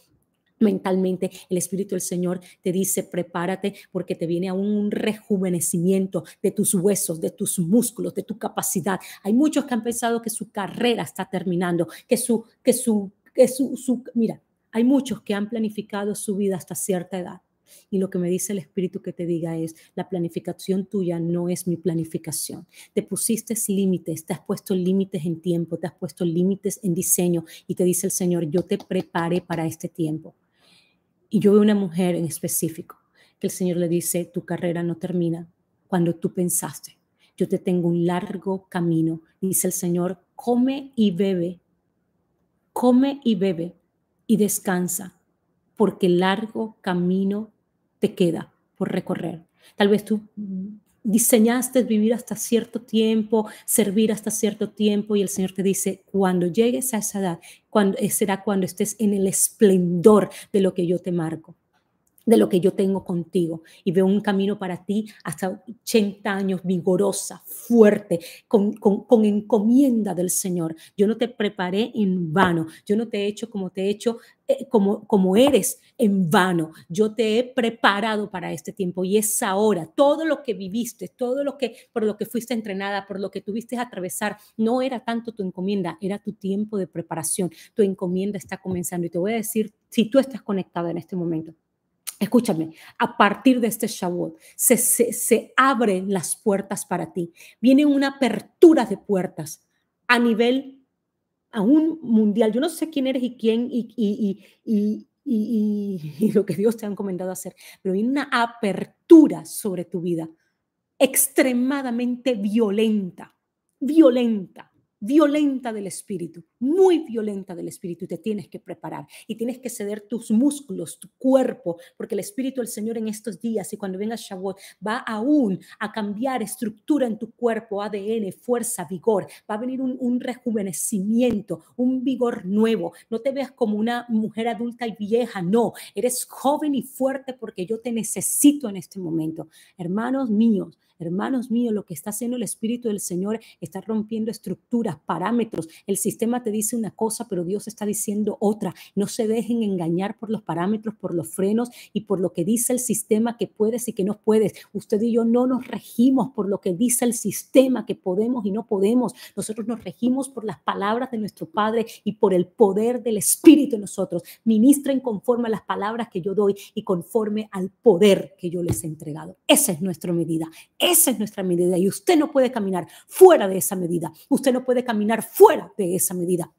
mentalmente, el Espíritu del Señor te dice, prepárate porque te viene a un rejuvenecimiento de tus huesos, de tus músculos, de tu capacidad. Hay muchos que han pensado que su carrera está terminando, que su, que su, que su mira, hay muchos que han planificado su vida hasta cierta edad y lo que me dice el Espíritu que te diga es, la planificación tuya no es mi planificación. Te pusiste límites, te has puesto límites en tiempo, te has puesto límites en diseño y te dice el Señor, yo te preparé para este tiempo. Y yo veo una mujer en específico que el Señor le dice, tu carrera no termina cuando tú pensaste. Yo te tengo un largo camino. Dice el Señor, come y bebe, come y bebe y descansa, porque largo camino te queda por recorrer. Tal vez tú diseñaste vivir hasta cierto tiempo, servir hasta cierto tiempo y el Señor te dice, cuando llegues a esa edad, cuando, eh, será cuando estés en el esplendor de lo que yo te marco de lo que yo tengo contigo y veo un camino para ti hasta 80 años vigorosa, fuerte, con, encomienda del Señor. Yo no te preparé en vano, yo no te he hecho como te he hecho, eh, como, como eres en vano, yo te he preparado para este tiempo y es ahora. Todo lo que viviste, todo lo que por lo que fuiste entrenada, por lo que tuviste a atravesar, no era tanto tu encomienda, era tu tiempo de preparación. Tu encomienda está comenzando y te voy a decir si tú estás conectado en este momento Escúchame, a partir de este Shavuot se, abren las puertas para ti. Viene una apertura de puertas a nivel a un mundial. Yo no sé quién eres y quién y, y lo que Dios te ha encomendado hacer, pero viene una apertura sobre tu vida extremadamente violenta, violenta violenta del espíritu, muy violenta del espíritu, y te tienes que preparar y tienes que ceder tus músculos, tu cuerpo, porque el espíritu del Señor en estos días y cuando venga Shavuot va aún a cambiar estructura en tu cuerpo, ADN, fuerza, vigor, va a venir un, un rejuvenecimiento, un vigor nuevo. No te veas como una mujer adulta y vieja, no, eres joven y fuerte porque yo te necesito en este momento. Hermanos míos, Hermanos míos, lo que está haciendo el Espíritu del Señor está rompiendo estructuras, parámetros. El sistema te dice una cosa, pero Dios está diciendo otra. No se dejen engañar por los parámetros, por los frenos y por lo que dice el sistema que puedes y que no puedes. Usted y yo no nos regimos por lo que dice el sistema que podemos y no podemos. Nosotros nos regimos por las palabras de nuestro Padre y por el poder del Espíritu en nosotros. Ministren conforme a las palabras que yo doy y conforme al poder que yo les he entregado. Esa es nuestra medida. Esa es nuestra medida y usted no puede caminar fuera de esa medida. Usted no puede caminar fuera de esa medida.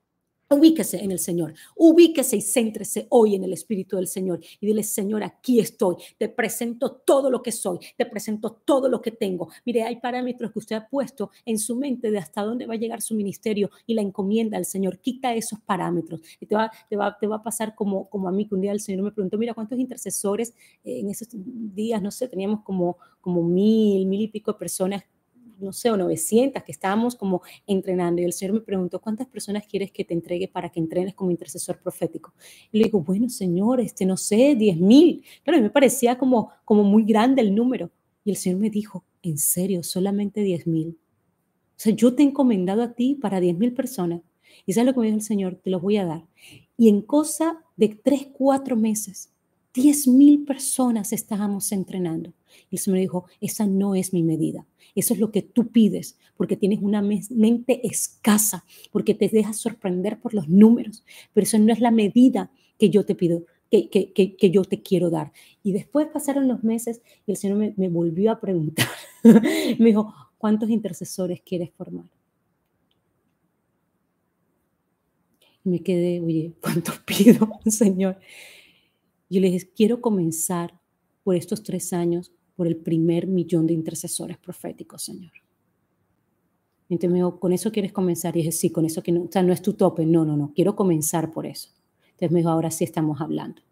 Ubíquese en el Señor, ubíquese y céntrese hoy en el Espíritu del Señor y dile, Señor, aquí estoy, te presento todo lo que soy, te presento todo lo que tengo. Mire, hay parámetros que usted ha puesto en su mente de hasta dónde va a llegar su ministerio y la encomienda al Señor. Quita esos parámetros y te va, te va, te va a pasar como, como a mí, que un día el Señor me preguntó, mira, ¿cuántos intercesores en esos días, no sé, teníamos como, como mil, mil y pico de personas no sé, o 900 que estábamos como entrenando. Y el Señor me preguntó, ¿cuántas personas quieres que te entregue para que entrenes como intercesor profético? Y le digo, bueno, Señor, este, no sé, 10 mil. Claro, me parecía como, como muy grande el número. Y el Señor me dijo, en serio, solamente 10 mil. O sea, yo te he encomendado a ti para 10 mil personas. Y sabes lo que me dijo el Señor, te los voy a dar. Y en cosa de 3, 4 meses, 10.000 personas estábamos entrenando. Y el Señor dijo, esa no es mi medida. Eso es lo que tú pides, porque tienes una mente escasa, porque te dejas sorprender por los números. Pero eso no es la medida que yo te pido, que, que, yo te quiero dar. Y después pasaron los meses y el Señor me, me volvió a preguntar. me dijo, ¿cuántos intercesores quieres formar? Y me quedé, oye, ¿cuántos pido, Señor? Yo les dije, quiero comenzar por estos tres años, por el primer millón de intercesores proféticos, Señor. entonces me dijo, ¿con eso quieres comenzar? Y dije, sí, con eso que no, o sea, no es tu tope, no, no, no, quiero comenzar por eso. Entonces me dijo, ahora sí estamos hablando.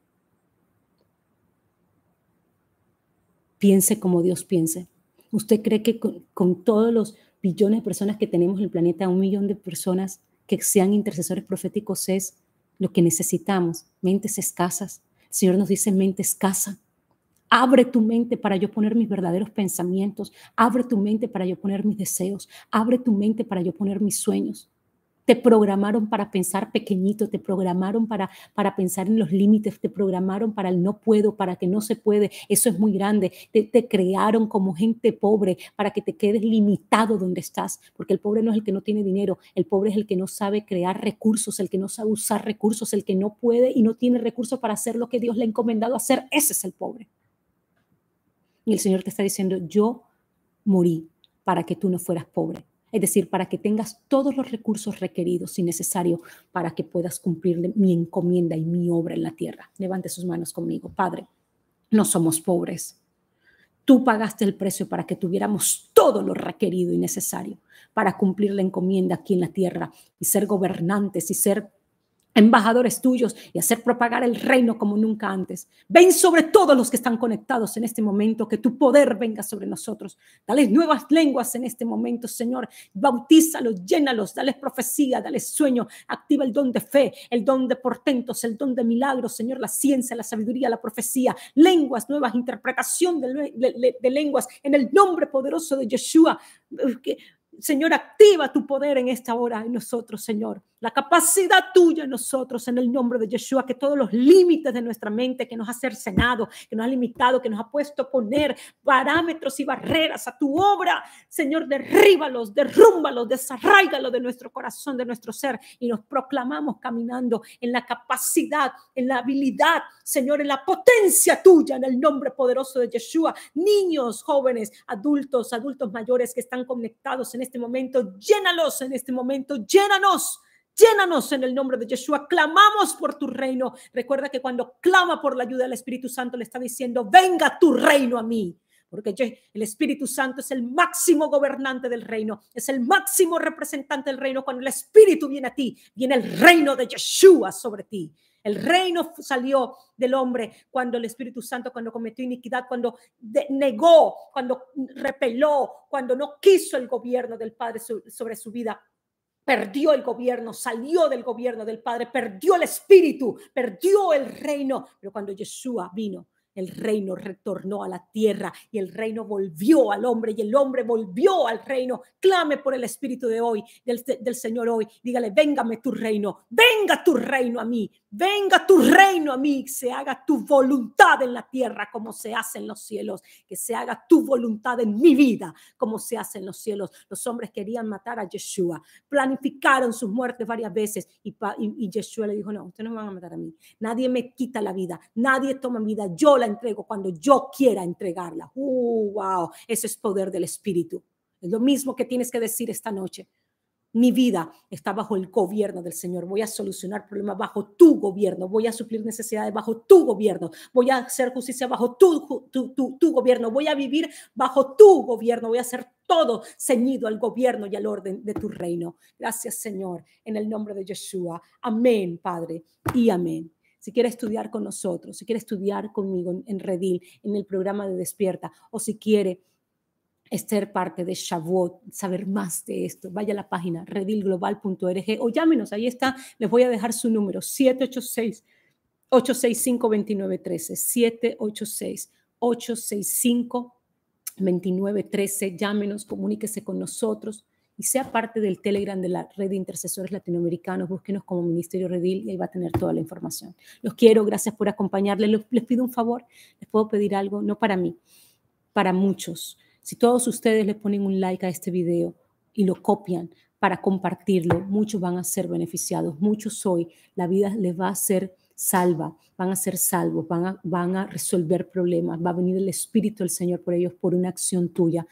Piense como Dios piense. ¿Usted cree que con todos los billones de personas que tenemos en el planeta, un millón de personas que sean intercesores proféticos es lo que necesitamos? Mentes escasas, Señor nos dice mente escasa. Abre tu mente para yo poner mis verdaderos pensamientos. Abre tu mente para yo poner mis deseos. Abre tu mente para yo poner mis sueños te programaron para pensar pequeñito, te programaron para, para pensar en los límites, te programaron para el no puedo, para que no se puede, eso es muy grande, te, te crearon como gente pobre para que te quedes limitado donde estás, porque el pobre no es el que no tiene dinero, el pobre es el que no sabe crear recursos, el que no sabe usar recursos, el que no puede y no tiene recursos para hacer lo que Dios le ha encomendado hacer, ese es el pobre. Y el Señor te está diciendo, yo morí para que tú no fueras pobre. Es decir, para que tengas todos los recursos requeridos y necesarios para que puedas cumplir mi encomienda y mi obra en la tierra. Levante sus manos conmigo, Padre. No somos pobres. Tú pagaste el precio para que tuviéramos todo lo requerido y necesario para cumplir la encomienda aquí en la tierra y ser gobernantes y ser embajadores tuyos y hacer propagar el reino como nunca antes. Ven sobre todos los que están conectados en este momento, que tu poder venga sobre nosotros. Dales nuevas lenguas en este momento, Señor. Bautízalos, llénalos, dales profecía, dales sueño, activa el don de fe, el don de portentos, el don de milagros, Señor, la ciencia, la sabiduría, la profecía, lenguas nuevas, interpretación de, de lenguas en el nombre poderoso de Yeshua. Señor, activa tu poder en esta hora en nosotros, Señor la capacidad tuya en nosotros, en el nombre de Yeshua, que todos los límites de nuestra mente que nos ha cercenado, que nos ha limitado, que nos ha puesto a poner parámetros y barreras a tu obra, Señor, derríbalos, derrúmbalos, desarraigalos de nuestro corazón, de nuestro ser, y nos proclamamos caminando en la capacidad, en la habilidad, Señor, en la potencia tuya, en el nombre poderoso de Yeshua. Niños, jóvenes, adultos, adultos mayores que están conectados en este momento, llénalos en este momento, llénanos Llénanos en el nombre de Yeshua. Clamamos por tu reino. Recuerda que cuando clama por la ayuda del Espíritu Santo le está diciendo, venga tu reino a mí. Porque el Espíritu Santo es el máximo gobernante del reino, es el máximo representante del reino. Cuando el Espíritu viene a ti, viene el reino de Yeshua sobre ti. El reino salió del hombre cuando el Espíritu Santo, cuando cometió iniquidad, cuando negó, cuando repeló, cuando no quiso el gobierno del Padre sobre su vida perdió el gobierno, salió del gobierno del Padre, perdió el espíritu, perdió el reino. Pero cuando Yeshua vino, el reino retornó a la tierra y el reino volvió al hombre y el hombre volvió al reino. Clame por el Espíritu de hoy, del, Señor hoy. Dígale, véngame tu reino, venga tu reino a mí, venga tu reino a mí, se haga tu voluntad en la tierra como se hace en los cielos, que se haga tu voluntad en mi vida como se hace en los cielos. Los hombres querían matar a Yeshua, planificaron sus muertes varias veces y, Yeshua le dijo, no, ustedes no me van a matar a mí, nadie me quita la vida, nadie toma vida, yo la entrego cuando yo quiera entregarla. Uh, wow, ese es poder del Espíritu. Es lo mismo que tienes que decir esta noche. Mi vida está bajo el gobierno del Señor. Voy a solucionar problemas bajo tu gobierno. Voy a suplir necesidades bajo tu gobierno. Voy a hacer justicia bajo tu, tu gobierno. Voy a vivir bajo tu gobierno. Voy a hacer todo ceñido al gobierno y al orden de tu reino. Gracias, Señor, en el nombre de Yeshua. Amén, Padre, y amén si quiere estudiar con nosotros, si quiere estudiar conmigo en, Redil, en el programa de Despierta, o si quiere ser parte de Shavuot, saber más de esto, vaya a la página redilglobal.org o llámenos, ahí está, les voy a dejar su número, 786. 865-2913, 786-865-2913, llámenos, comuníquese con nosotros, y sea parte del Telegram de la Red de Intercesores Latinoamericanos. Búsquenos como Ministerio Redil y ahí va a tener toda la información. Los quiero, gracias por acompañarles. Les, pido un favor, les puedo pedir algo, no para mí, para muchos. Si todos ustedes le ponen un like a este video y lo copian para compartirlo, muchos van a ser beneficiados, muchos hoy la vida les va a ser salva, van a ser salvos, van a, van a resolver problemas, va a venir el Espíritu del Señor por ellos por una acción tuya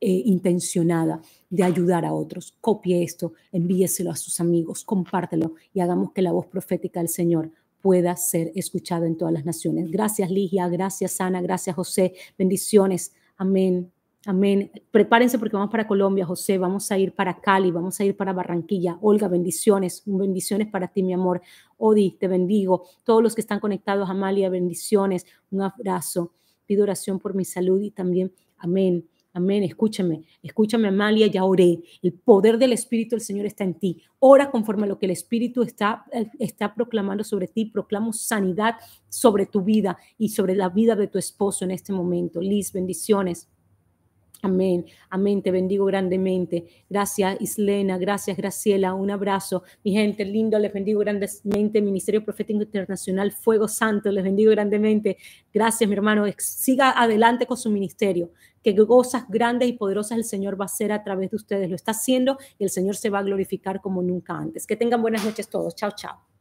eh, intencionada de ayudar a otros. Copie esto, envíeselo a sus amigos, compártelo y hagamos que la voz profética del Señor pueda ser escuchada en todas las naciones. Gracias Ligia, gracias Ana, gracias José, bendiciones, amén. Amén. Prepárense porque vamos para Colombia, José. Vamos a ir para Cali, vamos a ir para Barranquilla. Olga, bendiciones. Bendiciones para ti, mi amor. Odi, te bendigo. Todos los que están conectados, Amalia, bendiciones. Un abrazo. Pido oración por mi salud y también, amén. Amén, escúchame, escúchame Amalia, ya oré. El poder del Espíritu del Señor está en ti. Ora conforme a lo que el Espíritu está, eh, está proclamando sobre ti. Proclamo sanidad sobre tu vida y sobre la vida de tu esposo en este momento. Liz, bendiciones. Amén, amén, te bendigo grandemente. Gracias Islena, gracias Graciela, un abrazo. Mi gente linda, les bendigo grandemente. Ministerio Profético Internacional Fuego Santo, les bendigo grandemente. Gracias mi hermano, siga adelante con su ministerio que cosas grandes y poderosas el Señor va a hacer a través de ustedes. Lo está haciendo y el Señor se va a glorificar como nunca antes. Que tengan buenas noches todos. Chao, chao.